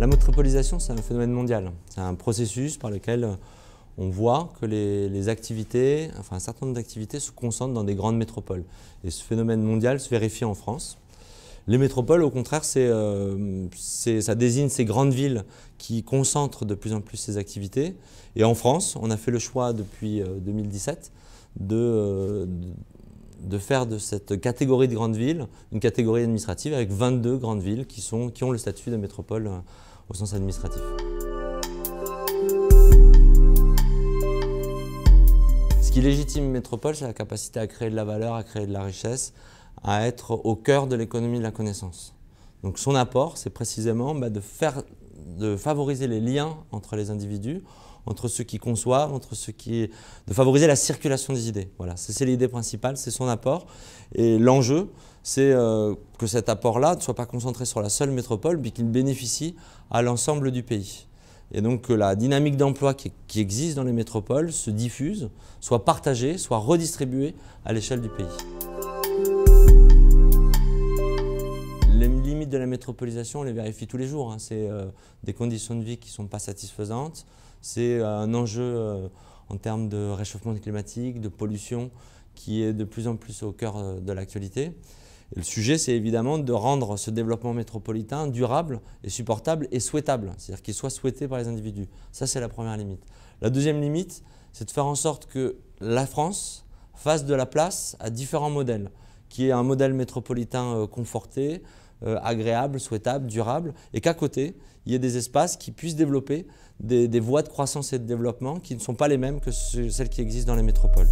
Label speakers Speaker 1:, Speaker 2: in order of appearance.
Speaker 1: La métropolisation, c'est un phénomène mondial. C'est un processus par lequel euh, on voit que les, activités, enfin un certain nombre d'activités se concentrent dans des grandes métropoles. Et ce phénomène mondial se vérifie en France. Les métropoles, au contraire, euh, ça désigne ces grandes villes qui concentrent de plus en plus ces activités. Et en France, on a fait le choix depuis 2017 euh, de, faire de cette catégorie de grandes villes une catégorie administrative avec 22 grandes villes qui ont le statut de métropole au sens administratif. Ce qui légitime Métropole, c'est la capacité à créer de la valeur, à créer de la richesse, à être au cœur de l'économie de la connaissance. Donc son apport, c'est précisément bah, de, faire, de favoriser les liens entre les individus, entre ceux qui conçoivent, entre ceux qui... de favoriser la circulation des idées. Voilà, c'est l'idée principale, c'est son apport. Et l'enjeu, c'est euh, que cet apport-là ne soit pas concentré sur la seule métropole, mais qu'il bénéficie à l'ensemble du pays. Et donc que la dynamique d'emploi qui, existe dans les métropoles se diffuse, soit partagée, soit redistribuée à l'échelle du pays. Les limites de la métropolisation, on les vérifie tous les jours. Hein. C'est euh, des conditions de vie qui ne sont pas satisfaisantes. C'est euh, un enjeu en termes de réchauffement climatique, de pollution, qui est de plus en plus au cœur de l'actualité. Le sujet, c'est évidemment de rendre ce développement métropolitain durable et supportable et souhaitable, c'est-à-dire qu'il soit souhaité par les individus. Ça, c'est la première limite. La deuxième limite, c'est de faire en sorte que la France fasse de la place à différents modèles, qui est un modèle métropolitain euh, conforté, euh, agréable, souhaitable, durable, et qu'à côté, il y ait des espaces qui puissent développer des, voies de croissance et de développement qui ne sont pas les mêmes que celles qui existent dans les métropoles.